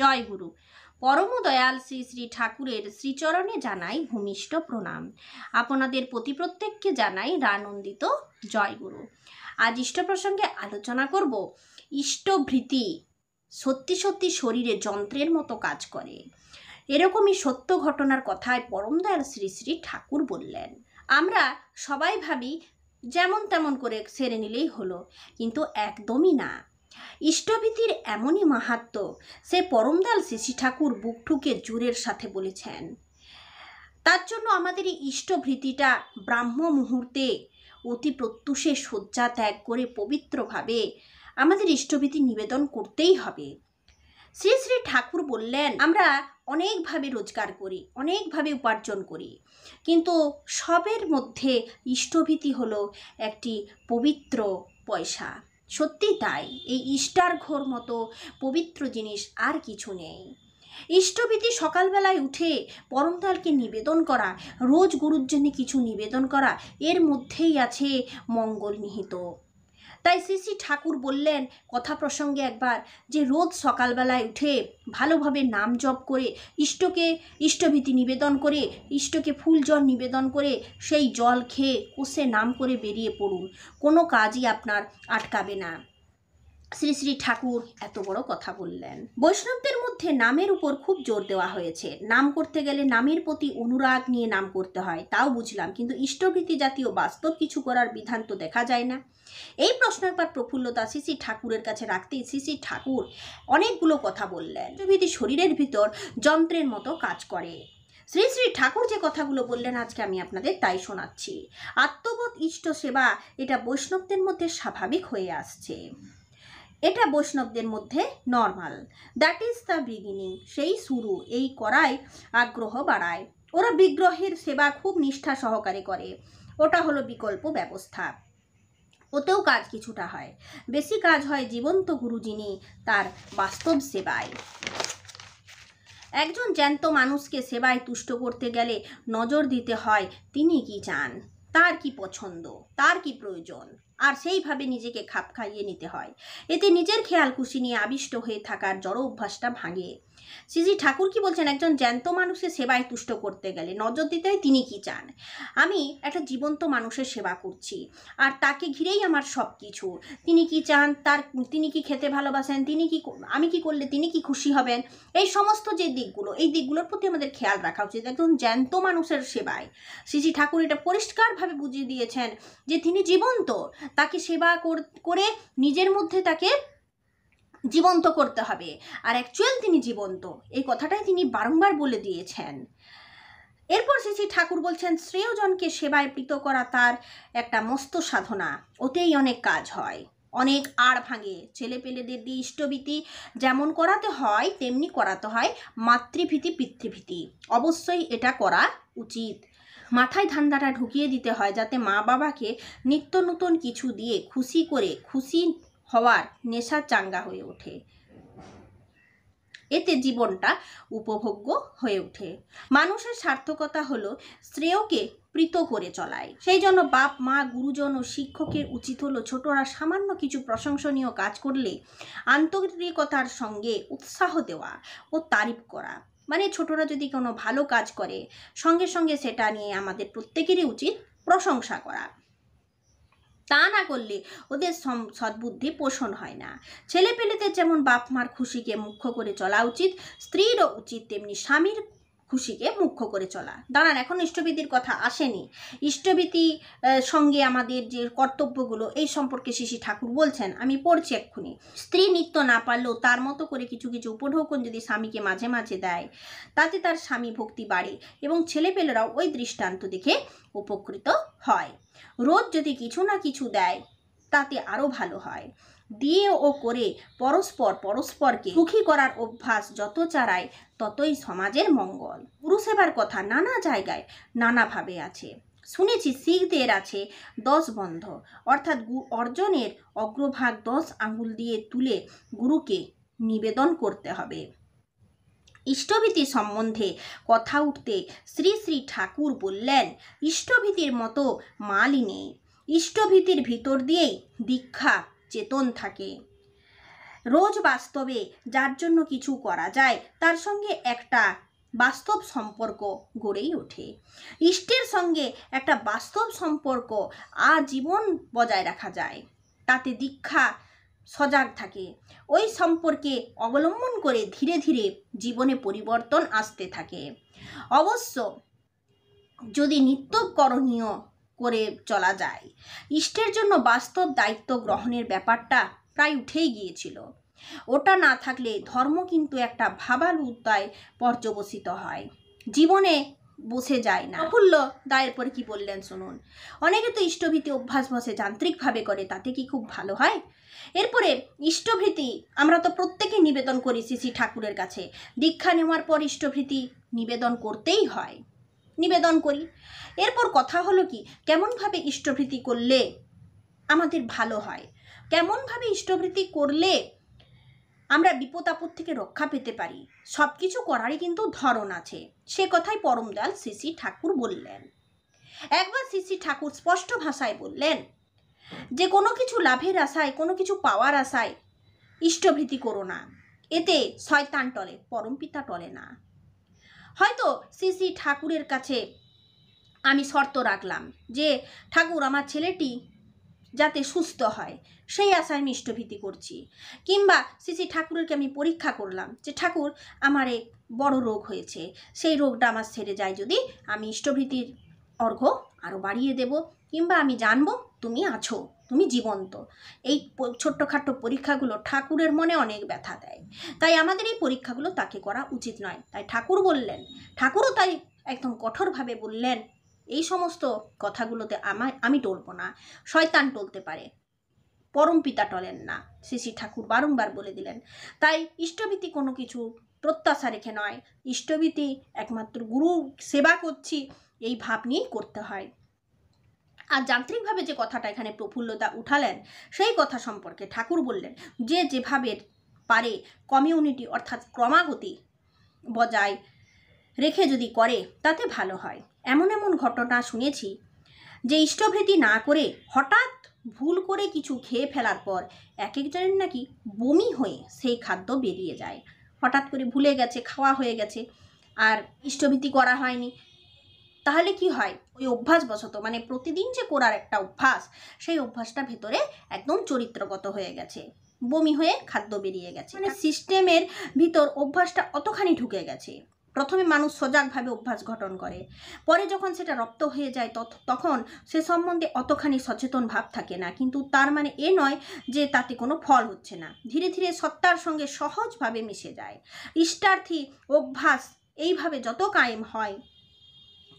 জয় গুরু দয়াল শ্রী শ্রী ঠাকুরের শ্রীচরণে জানাই ভূমিষ্ঠ প্রণাম আপনাদের প্রতি প্রত্যেককে জানাই রানন্দিত জয় গুরু আজ ইষ্ট প্রসঙ্গে আলোচনা করব ইষ্টভৃতি সত্যি সত্যি শরীরে যন্ত্রের মতো কাজ করে এরকমই সত্য ঘটনার কথায় পরমদয়াল শ্রী শ্রী ঠাকুর বললেন আমরা সবাই ভাবি যেমন তেমন করে সেরে নিলেই হলো কিন্তু একদমই না ইষ্টভীতির এমনই মাহাত্ম সে পরমদাল শ্রী ঠাকুর বুক ঠুকে জোরের সাথে বলেছেন তার জন্য আমাদের এই ইষ্টভৃতিটা ব্রাহ্ম মুহূর্তে অতি প্রত্যুষে শয্যা ত্যাগ করে পবিত্রভাবে আমাদের ইষ্টভীতি নিবেদন করতেই হবে শ্রী শ্রী ঠাকুর বললেন আমরা অনেকভাবে রোজগার করি অনেকভাবে উপার্জন করি কিন্তু সবের মধ্যে ইষ্টভীতি হলো একটি পবিত্র পয়সা সত্যি তাই এই ইস্টার ঘোর মতো পবিত্র জিনিস আর কিছু নেই ইষ্টবিধি সকালবেলায় উঠে পরমতালকে নিবেদন করা রোজ গুরুর জন্য কিছু নিবেদন করা এর মধ্যেই আছে মঙ্গল নিহিত তাই শ্রী শ্রী ঠাকুর বললেন কথা প্রসঙ্গে একবার যে রোজ সকালবেলায় উঠে ভালোভাবে নাম জপ করে ইষ্টকে ইষ্টভীতি নিবেদন করে ইষ্টকে ফুল জল নিবেদন করে সেই জল খেয়ে কোষে নাম করে বেরিয়ে পড়ুন কোনো কাজই আপনার আটকাবে না শ্রী শ্রী ঠাকুর এত বড় কথা বললেন বৈষ্ণবদের মধ্যে নামের উপর খুব জোর দেওয়া হয়েছে নাম করতে গেলে নামের প্রতি অনুরাগ নিয়ে নাম করতে হয় তাও বুঝলাম কিন্তু ইষ্টভীতি জাতীয় বাস্তব কিছু করার বিধান তো দেখা যায় না এই প্রশ্ন একবার প্রফুল্লতা শ্রী শ্রী ঠাকুরের কাছে রাখতেই শ্রী শ্রী ঠাকুর অনেকগুলো কথা বললেন ইষ্টভীতি শরীরের ভিতর যন্ত্রের মতো কাজ করে শ্রী শ্রী ঠাকুর যে কথাগুলো বললেন আজকে আমি আপনাদের তাই শোনাচ্ছি আত্মবোধ ইষ্ট সেবা এটা বৈষ্ণবদের মধ্যে স্বাভাবিক হয়ে আসছে এটা বৈষ্ণবদের মধ্যে normal that is the beginning সেই শুরু এই করায় আগ্রহ বাড়ায় ওরা বিগ্রহের সেবা খুব নিষ্ঠা সহকারে করে ওটা হলো বিকল্প ব্যবস্থা ওতেও কাজ কিছুটা হয় বেশি কাজ হয় জীবন্ত গুরু যিনি তার বাস্তব সেবায় একজন জ্যান্ত মানুষকে সেবায় তুষ্ট করতে গেলে নজর দিতে হয় তিনি কি চান তার কি পছন্দ তার কি প্রয়োজন আর সেইভাবে নিজেকে খাপ খাইয়ে নিতে হয় এতে নিজের খেয়াল খুশি নিয়ে আবিষ্ট হয়ে থাকার জড় অভ্যাসটা ভাঙে শ্রীজি ঠাকুর কি বলছেন একজন জ্যান্ত মানুষের সেবায় তুষ্ট করতে গেলে নজর দিতে তিনি কি চান আমি একটা জীবন্ত মানুষের সেবা করছি আর তাকে ঘিরেই আমার সব কিছু তিনি কি চান তার তিনি কি খেতে ভালোবাসেন তিনি কি আমি কি করলে তিনি কি খুশি হবেন এই সমস্ত যে দিকগুলো এই দিকগুলোর প্রতি আমাদের খেয়াল রাখা উচিত একজন জ্যান্ত মানুষের সেবায় শ্রীজি ঠাকুর এটা পরিষ্কারভাবে বুঝিয়ে দিয়েছেন যে তিনি জীবন্ত তাকে সেবা করে নিজের মধ্যে তাকে জীবন্ত করতে হবে আর অ্যাকচুয়াল তিনি জীবন্ত এই কথাটাই তিনি বারংবার বলে দিয়েছেন এরপর শ্রী ঠাকুর বলছেন শ্রেয়জনকে সেবায় পিত করা তার একটা মস্ত সাধনা ওতেই অনেক কাজ হয় অনেক আড় ভাঙে ছেলেপেলেদের দিয়ে ইষ্টভীতি যেমন করাতে হয় তেমনি করাতে হয় মাতৃভীতি পিতৃভীতি অবশ্যই এটা করা উচিত মাথায় ধান্দাটা ঢুকিয়ে দিতে হয় যাতে মা বাবাকে নিত্য নতুন কিছু দিয়ে খুশি করে খুশি হওয়ার নেশা চাঙ্গা হয়ে ওঠে এতে জীবনটা উপভোগ্য হয়ে ওঠে মানুষের সার্থকতা হলো শ্রেয়কে প্রীত করে চলায় সেই জন্য বাপ মা গুরুজন ও শিক্ষকের উচিত হলো ছোটরা সামান্য কিছু প্রশংসনীয় কাজ করলে আন্তরিকতার সঙ্গে উৎসাহ দেওয়া ও তারিফ করা মানে ছোটরা যদি কোনো ভালো কাজ করে সঙ্গে সঙ্গে সেটা নিয়ে আমাদের প্রত্যেকেরই উচিত প্রশংসা করা তা না করলে ওদের সদ্বুদ্ধি পোষণ হয় না ছেলেপেলেদের যেমন বাপ মার খুশিকে মুখ্য করে চলা উচিত স্ত্রীরও উচিত তেমনি স্বামীর খুশিকে মুখ্য করে চলা দাঁড়ান এখন ইষ্টবিধির কথা আসেনি ইষ্টবিধি সঙ্গে আমাদের যে কর্তব্যগুলো এই সম্পর্কে শিশি ঠাকুর বলছেন আমি পড়ছি এক্ষুনি স্ত্রী নিত্য না পারলেও তার মতো করে কিছু কিছু উপঢৌকন যদি স্বামীকে মাঝে মাঝে দেয় তাতে তার স্বামী ভক্তি বাড়ে এবং ছেলেপেলেরাও ওই দৃষ্টান্ত দেখে উপকৃত হয় রোজ যদি কিছু না কিছু দেয় তাতে আরও ভালো হয় দিয়ে ও করে পরস্পর পরস্পরকে সুখী করার অভ্যাস যত চারায় ততই সমাজের মঙ্গল সেবার কথা নানা জায়গায় নানাভাবে আছে শুনেছি শিখদের আছে দশ বন্ধ অর্থাৎ অর্জনের অগ্রভাগ দশ আঙুল দিয়ে তুলে গুরুকে নিবেদন করতে হবে ইষ্টভীতি সম্বন্ধে কথা উঠতে শ্রী শ্রী ঠাকুর বললেন ইষ্টভীতির মতো মালই নেই ইষ্টভীতির ভিতর দিয়েই দীক্ষা চেতন থাকে রোজ বাস্তবে যার জন্য কিছু করা যায় তার সঙ্গে একটা বাস্তব সম্পর্ক গড়েই ওঠে ইষ্টের সঙ্গে একটা বাস্তব সম্পর্ক আজীবন বজায় রাখা যায় তাতে দীক্ষা সজাগ থাকে ওই সম্পর্কে অবলম্বন করে ধীরে ধীরে জীবনে পরিবর্তন আসতে থাকে অবশ্য যদি নিত্য করণীয় করে চলা যায় ইষ্টের জন্য বাস্তব দায়িত্ব গ্রহণের ব্যাপারটা প্রায় উঠেই গিয়েছিল ওটা না থাকলে ধর্ম কিন্তু একটা ভাবাল উদ্যায় পর্যবসিত হয় জীবনে বসে যায় না প্রফুল্ল দায়ের পরে কি বললেন শুনুন অনেকে তো ইষ্টভীতি অভ্যাস বসে যান্ত্রিকভাবে করে তাতে কি খুব ভালো হয় এরপরে ইষ্টভীতি আমরা তো প্রত্যেকে নিবেদন করি শ্রী ঠাকুরের কাছে দীক্ষা নেওয়ার পর ইষ্টভীতি নিবেদন করতেই হয় নিবেদন করি এরপর কথা হলো কি কেমনভাবে ইষ্টভৃতি করলে আমাদের ভালো হয় কেমনভাবে ইষ্টভৃতি করলে আমরা বিপদ আপদ থেকে রক্ষা পেতে পারি সব কিছু করারই কিন্তু ধরন আছে সে কথাই পরমদয়াল শ্রী ঠাকুর বললেন একবার শ্রী ঠাকুর স্পষ্ট ভাষায় বললেন যে কোনো কিছু লাভের আশায় কোনো কিছু পাওয়ার আশায় ইষ্টভৃতি করো না এতে শয়তান টলে পরমপিতা টলে না হয়তো শ্রী শ্রী ঠাকুরের কাছে আমি শর্ত রাখলাম যে ঠাকুর আমার ছেলেটি যাতে সুস্থ হয় সেই আশায় মিষ্টভীতি করছি কিংবা শ্রী ঠাকুরেরকে আমি পরীক্ষা করলাম যে ঠাকুর আমার এক বড় রোগ হয়েছে সেই রোগটা আমার ছেড়ে যায় যদি আমি ইষ্টভীতির অর্ঘ আরও বাড়িয়ে দেব কিংবা আমি জানবো তুমি আছো তুমি জীবন্ত এই ছোট্টখাটো পরীক্ষাগুলো ঠাকুরের মনে অনেক ব্যথা দেয় তাই আমাদের এই পরীক্ষাগুলো তাকে করা উচিত নয় তাই ঠাকুর বললেন ঠাকুরও তাই একদম কঠোরভাবে বললেন এই সমস্ত কথাগুলোতে আমার আমি টলব না শয়তান টলতে পারে পরম পিতা টলেন না শ্রী শ্রী ঠাকুর বারংবার বলে দিলেন তাই ইষ্টভীতি কোনো কিছু প্রত্যাশা রেখে নয় ইষ্টভীতি একমাত্র গুরু সেবা করছি এই ভাব নিয়েই করতে হয় আর যান্ত্রিকভাবে যে কথাটা এখানে প্রফুল্লতা উঠালেন সেই কথা সম্পর্কে ঠাকুর বললেন যে যেভাবে পারে কমিউনিটি অর্থাৎ ক্রমাগতি বজায় রেখে যদি করে তাতে ভালো হয় এমন এমন ঘটনা শুনেছি যে ইষ্টভৃতি না করে হঠাৎ ভুল করে কিছু খেয়ে ফেলার পর এক একজনের নাকি বমি হয়ে সেই খাদ্য বেরিয়ে যায় হঠাৎ করে ভুলে গেছে খাওয়া হয়ে গেছে আর ইষ্টভীতি করা হয়নি তাহলে কি হয় ওই অভ্যাসবশত মানে প্রতিদিন যে করার একটা অভ্যাস সেই অভ্যাসটা ভেতরে একদম চরিত্রগত হয়ে গেছে বমি হয়ে খাদ্য বেরিয়ে গেছে মানে সিস্টেমের ভিতর অভ্যাসটা অতখানি ঢুকে গেছে প্রথমে মানুষ সজাগভাবে অভ্যাস গঠন করে পরে যখন সেটা রপ্ত হয়ে যায় তখন সে সম্বন্ধে অতখানি সচেতন ভাব থাকে না কিন্তু তার মানে এ নয় যে তাতে কোনো ফল হচ্ছে না ধীরে ধীরে সত্তার সঙ্গে সহজভাবে মিশে যায় ইষ্টার্থী অভ্যাস এইভাবে যত কায়েম হয়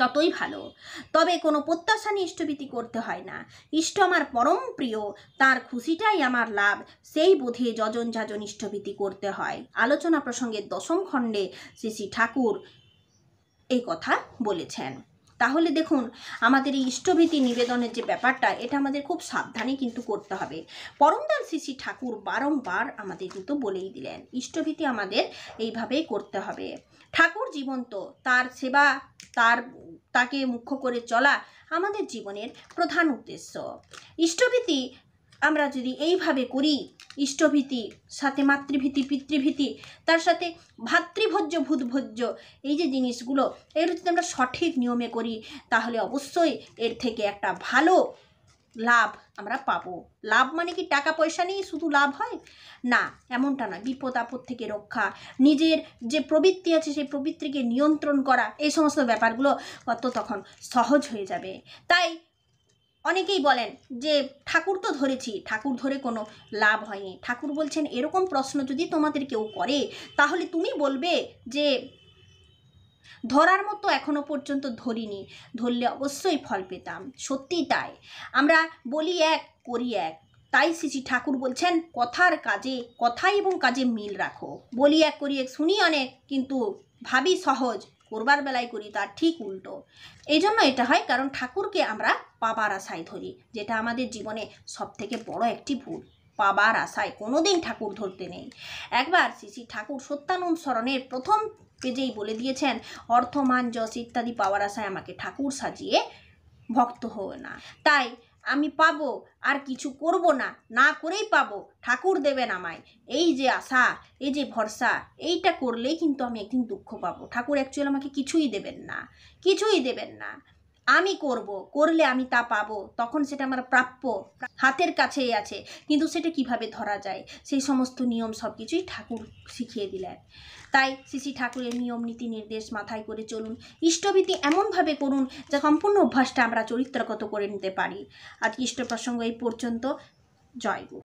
ততই ভালো তবে কোনো প্রত্যাশা নিয়ে ইষ্টভীতি করতে হয় না ইষ্ট আমার পরম প্রিয় তার খুশিটাই আমার লাভ সেই বোধে যজন যাজন ইষ্টভীতি করতে হয় আলোচনা প্রসঙ্গে দশম খণ্ডে শ্রী শ্রী ঠাকুর এই কথা বলেছেন তাহলে দেখুন আমাদের এই ইষ্টভীতি নিবেদনের যে ব্যাপারটা এটা আমাদের খুব সাবধানে কিন্তু করতে হবে পরমদান শ্রী ঠাকুর বারংবার আমাদের কিন্তু বলেই দিলেন ইষ্টভীতি আমাদের এইভাবেই করতে হবে ঠাকুর জীবন্ত তার সেবা তার তাকে মুখ্য করে চলা আমাদের জীবনের প্রধান উদ্দেশ্য ইষ্টভীতি আমরা যদি এইভাবে করি ইষ্টভীতি সাথে মাতৃভীতি পিতৃভীতি তার সাথে ভাতৃভোজ্য ভূতভোজ্য এই যে জিনিসগুলো এগুলো যদি আমরা সঠিক নিয়মে করি তাহলে অবশ্যই এর থেকে একটা ভালো লাভ আমরা পাবো লাভ মানে কি টাকা পয়সা নিয়েই শুধু লাভ হয় না এমনটা না বিপদ আপদ থেকে রক্ষা নিজের যে প্রবৃত্তি আছে সেই প্রবৃত্তিকে নিয়ন্ত্রণ করা এই সমস্ত ব্যাপারগুলো কত তখন সহজ হয়ে যাবে তাই অনেকেই বলেন যে ঠাকুর তো ধরেছি ঠাকুর ধরে কোনো লাভ হয়নি ঠাকুর বলছেন এরকম প্রশ্ন যদি তোমাদের কেউ করে তাহলে তুমি বলবে যে ধরার মতো এখনও পর্যন্ত ধরিনি ধরলে অবশ্যই ফল পেতাম সত্যি তাই আমরা বলি এক করি এক তাই শ্রী ঠাকুর বলছেন কথার কাজে কথা এবং কাজে মিল রাখো বলি এক করি এক শুনি অনেক কিন্তু ভাবি সহজ করবার বেলায় করি তার ঠিক উল্টো এই জন্য এটা হয় কারণ ঠাকুরকে আমরা পাবার আশায় ধরি যেটা আমাদের জীবনে সবথেকে বড় একটি ভুল পাবার আশায় কোনোদিন ঠাকুর ধরতে নেই একবার শ্রী ঠাকুর সত্যানন্দ স্মরণের প্রথম পেজেই বলে দিয়েছেন অর্থমান যশ ইত্যাদি পাওয়ার আশায় আমাকে ঠাকুর সাজিয়ে ভক্ত হও না তাই আমি পাবো আর কিছু করব না না করেই পাবো ঠাকুর দেবেন আমায় এই যে আশা এই যে ভরসা এইটা করলেই কিন্তু আমি একদিন দুঃখ পাবো ঠাকুর অ্যাকচুয়ালি আমাকে কিছুই দেবেন না কিছুই দেবেন না আমি করব করলে আমি তা পাবো তখন সেটা আমার প্রাপ্য হাতের কাছেই আছে কিন্তু সেটা কিভাবে ধরা যায় সেই সমস্ত নিয়ম সব কিছুই ঠাকুর শিখিয়ে দিলেন তাই শ্রী ঠাকুরের নিয়ম নীতি নির্দেশ মাথায় করে চলুন ইষ্টবিধি এমনভাবে করুন যা সম্পূর্ণ অভ্যাসটা আমরা চরিত্রগত করে নিতে পারি আজ ইষ্ট প্রসঙ্গ এই পর্যন্ত জয়